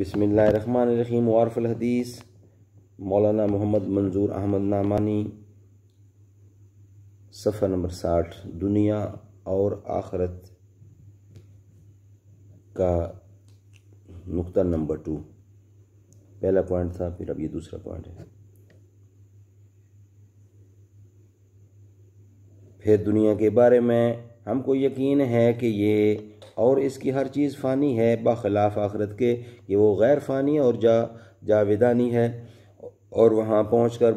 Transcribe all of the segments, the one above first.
بسم اللہ الرحمن الرحیم وارف الحدیث مولانا محمد منظور احمد نامانی صفحہ نمبر ساٹھ دنیا اور آخرت کا نقطہ نمبر ٹو پہلا پوائنٹ تھا پھر اب یہ دوسرا پوائنٹ ہے پھر دنیا کے بارے میں ہم کو یقین ہے کہ یہ اور اس کی ہر چیز فانی ہے بخلاف آخرت کے کہ وہ غیر فانی اور جا جاویدانی ہے اور وہاں پہنچ کر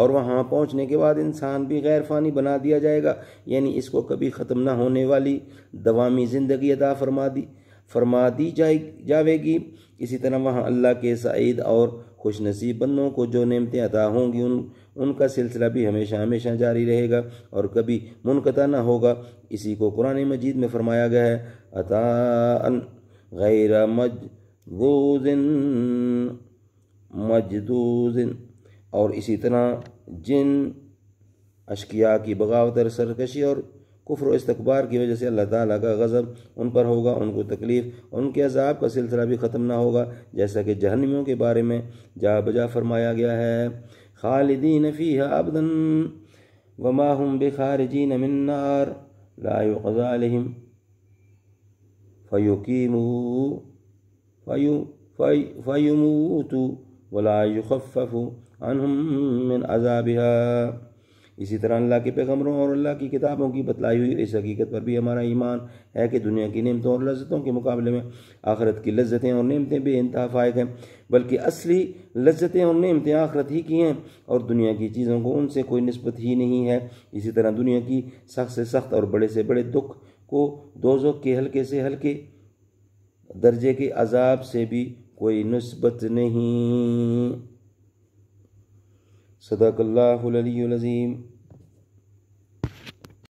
اور وہاں پہنچنے کے بعد انسان بھی غیر فانی بنا دیا جائے گا یعنی اس کو کبھی ختم نہ ہونے والی دوامی زندگی ادا فرما دی فرما دی جائے گی اسی طرح وہاں اللہ کے سعید اور خوش نصیب بندوں کو جو نعمتیں عطا ہوں گی ان کا سلسلہ بھی ہمیشہ ہمیشہ جاری رہے گا اور کبھی منقطع نہ ہوگا اسی کو قرآن مجید میں فرمایا گیا ہے عطا غیر مجدوزن اور اسی طرح جن اشکیا کی بغاوت اور سرکشی اور کفر و استقبار کی وجہ سے اللہ تعالیٰ کا غضب ان پر ہوگا ان کو تکلیف ان کے عذاب کا سلسلہ بھی ختم نہ ہوگا جیسا کہ جہنمیوں کے بارے میں جا بجا فرمایا گیا ہے خالدین وما بخارجین من نار لا بے ولا یخفف عنهم من عذابها اسی طرح اللہ کے پیغمبروں اور اللہ کی کتابوں کی بتلائی ہوئی اس حقیقت پر بھی ہمارا ایمان ہے کہ دنیا کی نعمتوں اور لذتوں کے مقابلے میں آخرت کی لذتیں اور نعمتیں بے انتہا فائق ہیں بلکہ اصلی لذتیں اور نعمتیں آخرت ہی کی ہیں اور دنیا کی چیزوں کو ان سے کوئی نسبت ہی نہیں ہے اسی طرح دنیا کی سخت سے سخت اور بڑے سے بڑے دکھ کو دوزوں کے ہلکے سے ہلکے درجے کے عذاب سے بھی کوئی نسبت نہیں صدق اللہ العلی العظیم